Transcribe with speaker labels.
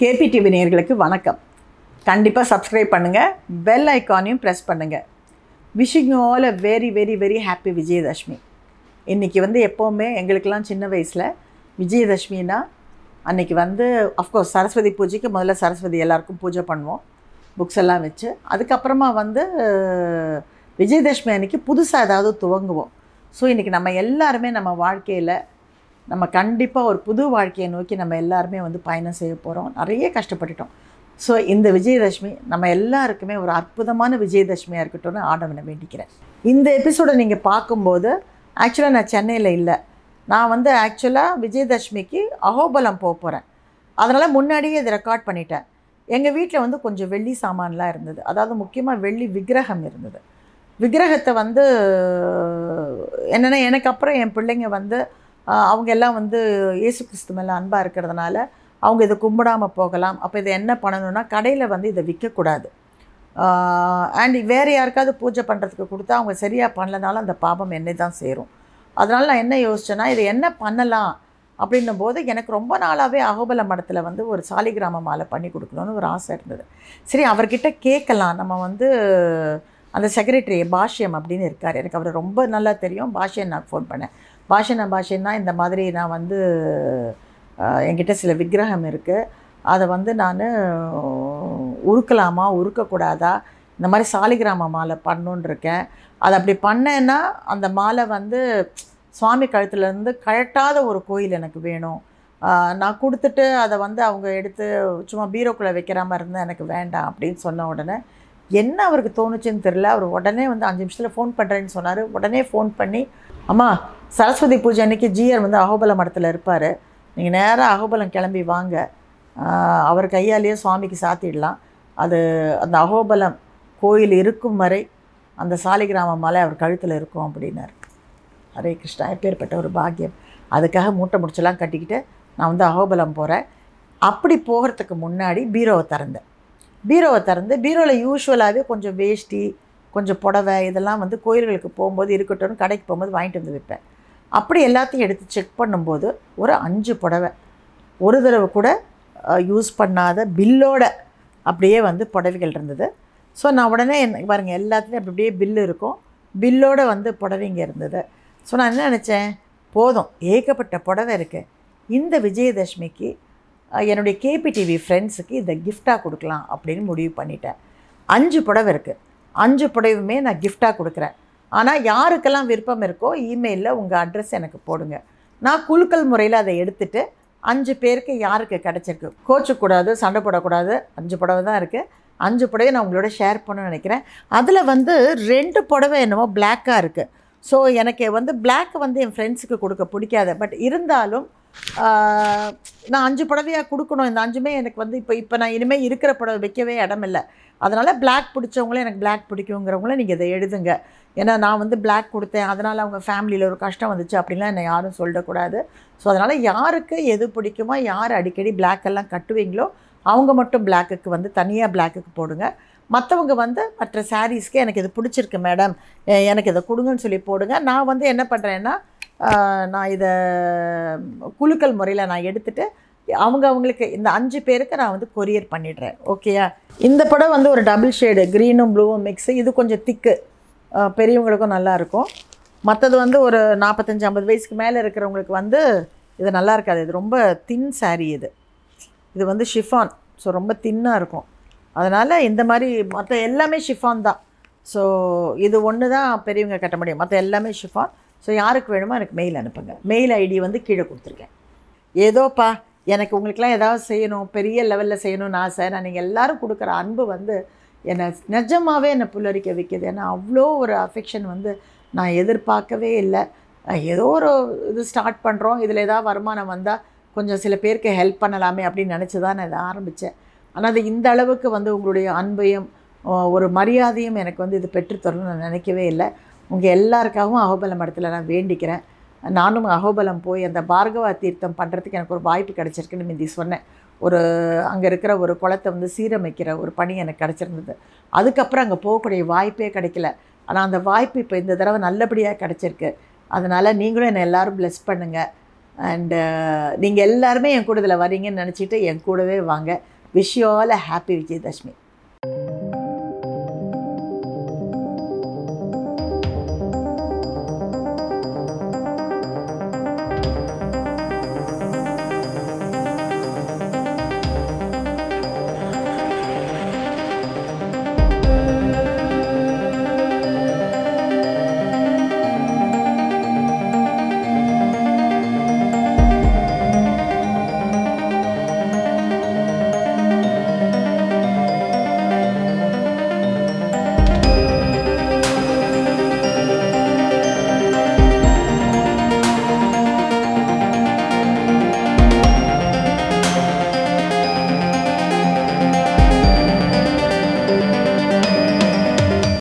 Speaker 1: KP TV நேர்களுக்கு வணக்கம் கண்டிப்பாக சப்ஸ்கிரைப் பண்ணுங்கள் பெல் ஐக்கானையும் ப்ரெஸ் பண்ணுங்கள் wishing all a very very very happy Vijayadashami இன்றைக்கி வந்து எப்போவுமே எங்களுக்கெல்லாம் சின்ன வயசில் விஜயதஷ்மின்னா அன்றைக்கி வந்து அஃப்கோர்ஸ் சரஸ்வதி பூஜைக்கு முதல்ல சரஸ்வதி எல்லாருக்கும் பூஜை பண்ணுவோம் புக்ஸ் எல்லாம் வச்சு அதுக்கப்புறமா வந்து விஜயதஷ்மி அன்றைக்கி புதுசாக ஏதாவது துவங்குவோம் ஸோ இன்றைக்கி நம்ம எல்லாருமே நம்ம வாழ்க்கையில் நம்ம கண்டிப்பாக ஒரு புது வாழ்க்கையை நோக்கி நம்ம எல்லாருமே வந்து பயணம் செய்ய போகிறோம் நிறைய கஷ்டப்பட்டுட்டோம் ஸோ இந்த விஜயதசமி நம்ம எல்லாருக்குமே ஒரு அற்புதமான விஜயதசமியாக இருக்கட்டும்னு ஆடவனை வேண்டிக்கிறேன் இந்த எபிசோடை நீங்கள் பார்க்கும்போது ஆக்சுவலாக நான் சென்னையில் இல்லை நான் வந்து ஆக்சுவலாக விஜயதசமிக்கு அகோபலம் போக போகிறேன் அதனால் முன்னாடியே இதை ரெக்கார்ட் பண்ணிட்டேன் எங்கள் வீட்டில் வந்து கொஞ்சம் வெள்ளி சாமான்லாம் இருந்தது அதாவது முக்கியமாக வெள்ளி விக்கிரகம் இருந்தது விக்கிரகத்தை வந்து என்னென்னா எனக்கு அப்புறம் என் பிள்ளைங்க வந்து அவங்க எல்லாம் வந்து இயேசு கிறிஸ்து மேலே அன்பாக இருக்கிறதுனால அவங்க இதை கும்பிடாமல் போகலாம் அப்போ இதை என்ன பண்ணணும்னா கடையில் வந்து இதை விற்கக்கூடாது அண்ட் வேறு யாருக்காவது பூஜை பண்ணுறதுக்கு கொடுத்தா அவங்க சரியாக பண்ணலனாலும் அந்த பாபம் என்னை தான் சேரும் அதனால் நான் என்ன யோசிச்சேன்னா இதை என்ன பண்ணலாம் அப்படின்னும் போது எனக்கு ரொம்ப நாளாகவே அகோபல மடத்தில் வந்து ஒரு சாலிகிராம மாலை பண்ணி கொடுக்கணும்னு ஒரு ஆசை இருந்தது சரி அவர்கிட்ட கேட்கலாம் நம்ம வந்து அந்த செக்ரட்டரி பாஷ்யம் அப்படின்னு இருக்கார் எனக்கு அவர் ரொம்ப நல்லா தெரியும் பாஷ்யம் நான் ஃபோன் பண்ணேன் பாஷன் பாஷன்னா இந்த மாதிரி நான் வந்து என்கிட்ட சில விக்கிரகம் இருக்குது அதை வந்து நான் உருக்கலாமா உருக்கக்கூடாதா இந்த மாதிரி சாலிகிராம மாலை பண்ணுன்னு இருக்கேன் அதை அப்படி பண்ணேன்னா அந்த மாலை வந்து சுவாமி கழுத்துலேருந்து கழட்டாத ஒரு கோயில் எனக்கு வேணும் நான் கொடுத்துட்டு அதை வந்து அவங்க எடுத்து சும்மா பீரோக்குள்ளே வைக்கிற மாதிரி இருந்தால் எனக்கு வேண்டாம் அப்படின்னு சொன்ன உடனே என்ன அவருக்கு தோணுச்சுன்னு தெரில அவர் உடனே வந்து அஞ்சு நிமிஷத்தில் ஃபோன் பண்ணுறேன்னு சொன்னார் உடனே ஃபோன் பண்ணி அம்மா சரஸ்வதி பூஜை அன்றைக்கி ஜிஆர் வந்து அகோபலம் மடத்தில் இருப்பார் நீங்கள் நேராக அகோபலம் கிளம்பி வாங்க அவர் கையாலேயே சுவாமிக்கு சாத்திடலாம் அது அந்த அகோபலம் கோயில் இருக்கும் வரை அந்த சாலிகிராம மலை அவர் கழுத்தில் இருக்கும் அப்படின்னார் ஹரே கிருஷ்ணா எப்பேற்பட்ட ஒரு பாக்கியம் அதுக்காக மூட்டை முடிச்செல்லாம் கட்டிக்கிட்டு நான் வந்து அகோபலம் போகிறேன் அப்படி போகிறதுக்கு முன்னாடி பீரோவை திறந்தேன் பீரோவை திறந்து பீரோவில் யூஸ்வலாகவே கொஞ்சம் வேஷ்டி கொஞ்சம் புடவை இதெல்லாம் வந்து கோயில்களுக்கு போகும்போது இருக்கட்டும்னு கடைக்கு போகும்போது வாங்கிட்டு வந்து விற்பேன் அப்படி எல்லாத்தையும் எடுத்து செக் பண்ணும்போது ஒரு அஞ்சு புடவை ஒரு தடவை கூட யூஸ் பண்ணாத பில்லோட அப்படியே வந்து புடவைகள் இருந்தது ஸோ நான் உடனே என்ன பாருங்கள் எல்லாத்துலேயும் அப்படி அப்படியே பில்லு இருக்கும் பில்லோட வந்து புடவைங்க இருந்தது ஸோ நான் என்ன நினச்சேன் போதும் ஏகப்பட்ட புடவை இருக்குது இந்த விஜயதசமிக்கு என்னுடைய கேபிடிவி ஃப்ரெண்ட்ஸுக்கு இதை கிஃப்டாக கொடுக்கலாம் அப்படின்னு முடிவு பண்ணிட்டேன் அஞ்சு புடவை இருக்குது அஞ்சு புடவையுமே நான் கிஃப்டாக கொடுக்குறேன் ஆனால் யாருக்கெல்லாம் விருப்பம் இருக்கோ இமெயிலில் உங்கள் அட்ரஸ் எனக்கு போடுங்க நான் குழுக்கள் முறையில் அதை எடுத்துகிட்டு அஞ்சு பேருக்கு யாருக்கு கிடச்சிருக்கு கோச்சக்கூடாது சண்டை போடக்கூடாது அஞ்சு புடவை தான் இருக்குது அஞ்சு புடவை நான் உங்களோட ஷேர் பண்ணணும்னு நினைக்கிறேன் அதில் வந்து ரெண்டு புடவை என்னமோ பிளாக்காக இருக்குது ஸோ எனக்கு வந்து பிளாக் வந்து என் ஃப்ரெண்ட்ஸுக்கு கொடுக்க பிடிக்காது பட் இருந்தாலும் நான் அஞ்சு புடவையாக கொடுக்கணும் இந்த அஞ்சுமே எனக்கு வந்து இப்போ இப்போ நான் இனிமேல் இருக்கிற புடவை வைக்கவே இடம் இல்லை அதனால் பிளாக் பிடிச்சவங்களே எனக்கு பிளாக் பிடிக்குங்கிறவங்கள நீங்கள் இதை எழுதுங்க ஏன்னா நான் வந்து பிளாக் கொடுத்தேன் அதனால் அவங்க ஃபேமிலியில் ஒரு கஷ்டம் வந்துச்சு அப்படின்லாம் என்னை யாரும் சொல்லக்கூடாது ஸோ அதனால் யாருக்கு எது பிடிக்குமோ யார் அடிக்கடி பிளாக் எல்லாம் கட்டுவீங்களோ அவங்க மட்டும் பிளாக்குக்கு வந்து தனியாக பிளாக்குக்கு போடுங்க மற்றவங்க வந்து மற்ற சாரீஸ்க்கு எனக்கு இது பிடிச்சிருக்கு மேடம் எனக்கு இதை கொடுங்கன்னு சொல்லி போடுங்க நான் வந்து என்ன பண்ணுறேன்னா நான் இதை குழுக்கள் முறையில் நான் எடுத்துகிட்டு அவங்க அவங்களுக்கு இந்த அஞ்சு பேருக்கு நான் வந்து கொரியர் பண்ணிடுறேன் ஓகேயா இந்த படம் வந்து ஒரு டபுள் ஷேடு க்ரீனும் ப்ளூவும் மிக்ஸு இது கொஞ்சம் திக்கு பெரியவங்களுக்கும் நல்லாயிருக்கும் மற்றது வந்து ஒரு நாற்பத்தஞ்சி ஐம்பது வயசுக்கு மேலே இருக்கிறவங்களுக்கு வந்து இது நல்லா இருக்காது இது ரொம்ப தின் சாரி இது இது வந்து ஷிஃபான் ஸோ ரொம்ப தின்னாக இருக்கும் அதனால் இந்த மாதிரி மற்ற எல்லாமே ஷிஃபான் தான் ஸோ இது ஒன்று தான் பெரியவங்க கட்ட முடியும் மற்ற எல்லாமே ஷிஃபான் ஸோ யாருக்கு வேணுமோ எனக்கு மெயில் அனுப்புங்க மெயில் ஐடி வந்து கீழே கொடுத்துருக்கேன் ஏதோப்பா எனக்கு உங்களுக்கெலாம் ஏதாவது செய்யணும் பெரிய லெவலில் செய்யணும்னு ஆசை நான் நீங்கள் எல்லோரும் கொடுக்குற அன்பு வந்து என்னை நிஜமாகவே என்னை புல்லரிக்க வைக்கிது ஏன்னா அவ்வளோ ஒரு அஃபெக்ஷன் வந்து நான் எதிர்பார்க்கவே இல்லை ஏதோ ஒரு இது ஸ்டார்ட் பண்ணுறோம் இதில் ஏதாவது வருமானம் வந்தால் கொஞ்சம் சில பேருக்கு ஹெல்ப் பண்ணலாமே அப்படின்னு நினச்சி தான் நான் இதை ஆரம்பித்தேன் ஆனால் அது இந்த அளவுக்கு வந்து உங்களுடைய அன்பையும் ஒரு மரியாதையும் எனக்கு வந்து இது பெற்றுத்தரணும்னு நான் நினைக்கவே இல்லை உங்கள் எல்லாருக்காகவும் அகோபலம் இடத்துல நான் வேண்டிக்கிறேன் நானும் அகோபலம் போய் அந்த பார்கவா தீர்த்தம் பண்ணுறதுக்கு எனக்கு ஒரு வாய்ப்பு கிடச்சிருக்குன்னு மிந்தி சொன்னேன் ஒரு அங்கே இருக்கிற ஒரு குளத்தை வந்து சீரமைக்கிற ஒரு பணி எனக்கு கிடச்சிருந்தது அதுக்கப்புறம் அங்கே போகக்கூடிய வாய்ப்பே கிடைக்கல ஆனால் அந்த வாய்ப்பு இப்போ இந்த தடவை நல்லபடியாக கிடச்சிருக்கு அதனால் நீங்களும் என்னை எல்லோரும் ப்ளெஸ் பண்ணுங்கள் அண்டு நீங்கள் எல்லாருமே என் கூடதில் வரீங்கன்னு நினச்சிட்டு என் கூடவே வாங்க விஷயம் ஆல் ஹாப்பி விஜயதஷ்மி